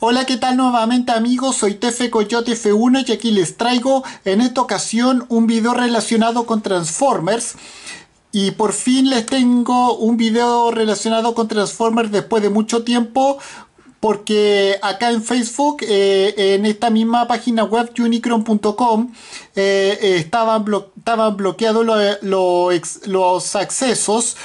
Hola, ¿qué tal nuevamente amigos? Soy Tefe Coyote F1 y aquí les traigo en esta ocasión un video relacionado con Transformers. Y por fin les tengo un video relacionado con Transformers después de mucho tiempo porque acá en Facebook, eh, en esta misma página web, unicron.com, eh, eh, estaban, estaban, bloqueados los accesos.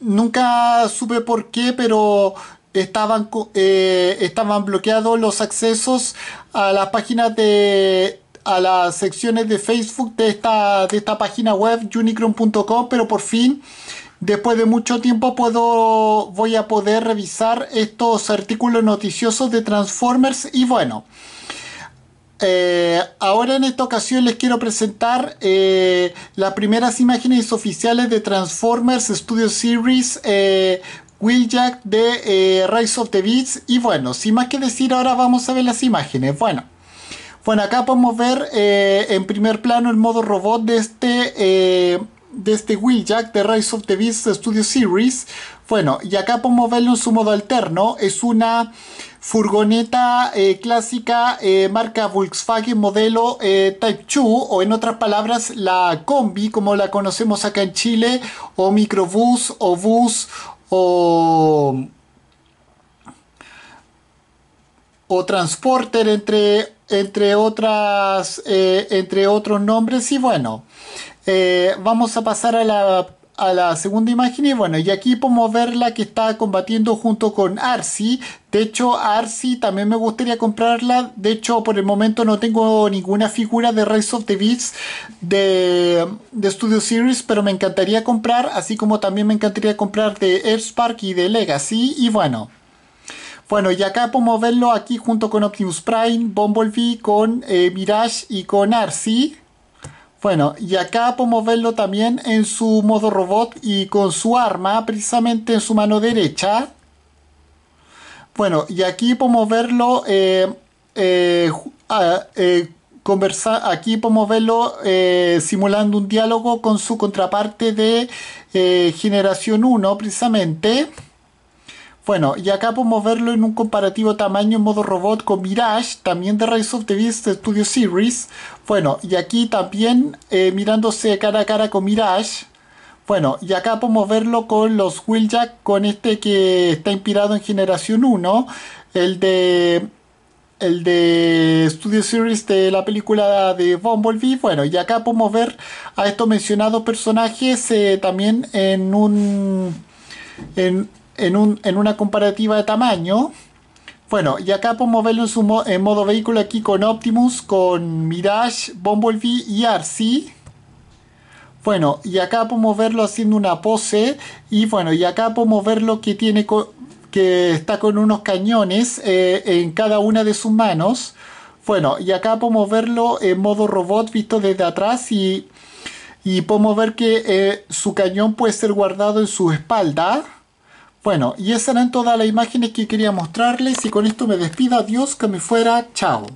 nunca supe por qué, pero estaban, eh, estaban bloqueados los accesos a las páginas de a las secciones de Facebook de esta, esta página web unicron.com pero por fin después de mucho tiempo puedo voy a poder revisar estos artículos noticiosos de Transformers y bueno eh, ahora en esta ocasión les quiero presentar eh, las primeras imágenes oficiales de Transformers Studio Series Wheeljack de eh, Rise of the Beats. Y bueno, sin más que decir, ahora vamos a ver las imágenes. Bueno, bueno acá podemos ver eh, en primer plano el modo robot de este, eh, de este Wheeljack de Rise of the Beats Studio Series. Bueno, y acá podemos verlo en su modo alterno. Es una furgoneta clásica marca Volkswagen modelo Type 2 o en otras palabras la combi como la conocemos acá en Chile o microbus o bus o, transporter entre, entre, otras, eh, entre otros nombres. Y bueno, eh, vamos a pasar a la a la segunda imagen y bueno, y aquí podemos verla que está combatiendo junto con Arcy. De hecho, Arcy también me gustaría comprarla. De hecho, por el momento no tengo ninguna figura de Rise of the Beats de, de Studio Series, pero me encantaría comprar, así como también me encantaría comprar de Airspark y de Legacy. Y bueno. Bueno, y acá podemos verlo aquí junto con Optimus Prime, Bumblebee, con eh, Mirage y con Arcy. Bueno, y acá podemos verlo también en su modo robot y con su arma, precisamente en su mano derecha. Bueno, y aquí podemos verlo eh, eh, ah, eh, conversar, aquí podemos verlo simulando un diálogo con su contraparte de Generación 1, precisamente. Bueno, y acá podemos verlo en un comparativo tamaño modo robot con Mirage, también de Rise of the Beast Studio Series. Bueno, y aquí también eh, mirándose cara a cara con Mirage. Bueno, y acá podemos verlo con los Wheeljack, con este que está inspirado en Generación 1, el de el de Studio Series de la película de Bumblebee. Bueno, y acá podemos ver a estos mencionados personajes eh, también en un en, en, una comparativa de tamaño. Bueno, y acá podemos verlo en, modo vehículo aquí con Optimus, con Mirage, Bumblebee y Arcee. Bueno, y acá podemos verlo haciendo una pose. Y bueno, y acá podemos verlo que tiene que está con unos cañones eh, en cada una de sus manos. Bueno, y acá podemos verlo en modo robot visto desde atrás y, y podemos ver que eh, su cañón puede ser guardado en su espalda. Bueno, y esas eran todas las imágenes que quería mostrarles y con esto me despido. Adiós, que me fuera. Chao.